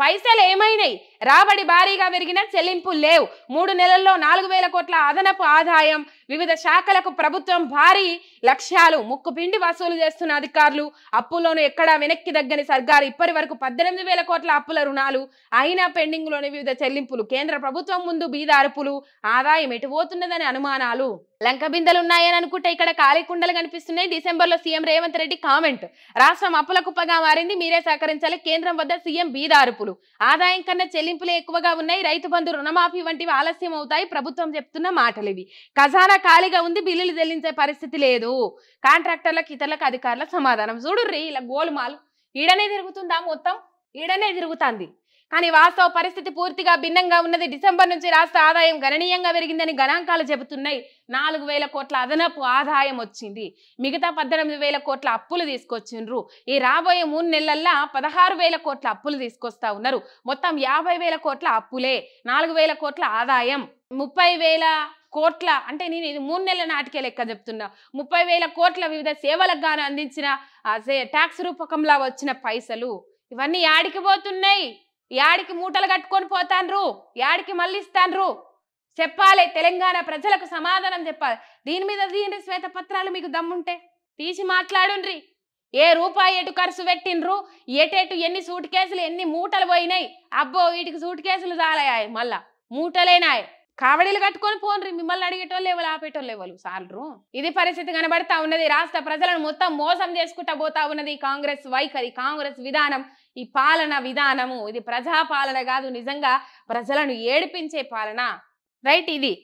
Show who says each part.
Speaker 1: పైసలు ఏమైనాయి రాబడి భారీగా పెరిగిన చెల్లింపులు లేవు మూడు నెలల్లో నాలుగు వేల కోట్ల అదనపు ఆదాయం వివిధ శాఖలకు ప్రభుత్వం భారీ లక్ష్యాలు ముక్కుపిండి వసూలు చేస్తున్న అధికారులు అప్పుల్లోనూ ఎక్కడా వెనక్కి దగ్గని సర్కారు ఇప్పటి వరకు పద్దెనిమిది వేల కోట్ల అప్పుల రుణాలు అయినా పెండింగ్ లోని వివిధ చెల్లింపులు కేంద్ర ప్రభుత్వం ముందు బీద అరుపులు ఆదాయం ఎటుపోతున్నదని అనుమానాలు లంక బిందెలు ఉన్నాయని అనుకుంటే ఇక్కడ ఖాళీ కుండలు కనిపిస్తున్నాయి లో సీఎం రేవంత్ రెడ్డి కామెంట్ రాష్ట్రం అప్పుల కుప్పగా మారింది మీరే సహకరించాలి కేంద్రం వద్ద సీఎం బీద అరుపులు ఆదాయం కన్నా చెల్లింపులే ఎక్కువగా ఉన్నాయి రైతు బంధు రుణమాఫీ వంటివి ఆలస్యం అవుతాయి ప్రభుత్వం చెప్తున్న మాటలివి ఖజానా సర్కార్ ఖాళీగా ఉంది బిల్లులు చెల్లించే పరిస్థితి లేదు కాంట్రాక్టర్లకు ఇతరులకు అధికారుల సమాధానం చూడుర్రి ఇలా గోలుమాలు ఈడనే తిరుగుతుందా మొత్తం ఈడనే తిరుగుతుంది కానీ వాస్తవ పరిస్థితి పూర్తిగా భిన్నంగా ఉన్నది డిసెంబర్ నుంచి రాష్ట్ర ఆదాయం గణనీయంగా పెరిగిందని గణాంకాలు చెబుతున్నాయి నాలుగు వేల కోట్ల అదనపు ఆదాయం వచ్చింది మిగతా పద్దెనిమిది వేల కోట్ల అప్పులు తీసుకొచ్చిండ్రు ఈ రాబోయే మూడు నెలల్లో పదహారు వేల కోట్ల అప్పులు తీసుకొస్తా ఉన్నారు మొత్తం యాభై వేల కోట్ల అప్పులే నాలుగు వేల కోట్ల ఆదాయం ముప్పై వేల కోట్ల అంటే నేను ఇది మూడు నెలల నాటికే లెక్క చెప్తున్నా ముప్పై వేల కోట్ల వివిధ సేవలకు గాను అందించిన ట్యాక్స్ రూపకంలా వచ్చిన పైసలు ఇవన్నీ యాడికి పోతున్నాయి యాడికి మూటలు కట్టుకొని పోతాన్రు యాడికి మళ్ళీస్తాన్రు చెప్పాలి తెలంగాణ ప్రజలకు సమాధానం చెప్పాలి దీని మీద దీని శ్వేత పత్రాలు మీకు దమ్ముంటే తీసి మాట్లాడుండ్రి ఏ రూపాయి ఎటు ఖర్చు పెట్టిండ్రు ఎటెటు ఎన్ని సూట్ కేసులు ఎన్ని మూటలు పోయినాయి అబ్బో వీటికి సూట్ కేసులు చాలయాయి మళ్ళా మూటలేనాయి కావడీలు కట్టుకొని పోన్రి మిమ్మల్ని అడిగేటోళ్ళు ఎవరు ఆపేటోళ్ళు ఎవరు సార్లు ఇది పరిస్థితి కనబడతా ఉన్నది రాష్ట్ర ప్రజలను మొత్తం మోసం చేసుకుంటా పోతా ఉన్నది కాంగ్రెస్ వైఖరి కాంగ్రెస్ విధానం ఈ పాలన విధానము ఇది ప్రజా పాలన కాదు నిజంగా ప్రజలను ఏడిపించే పాలన రైట్ ఇది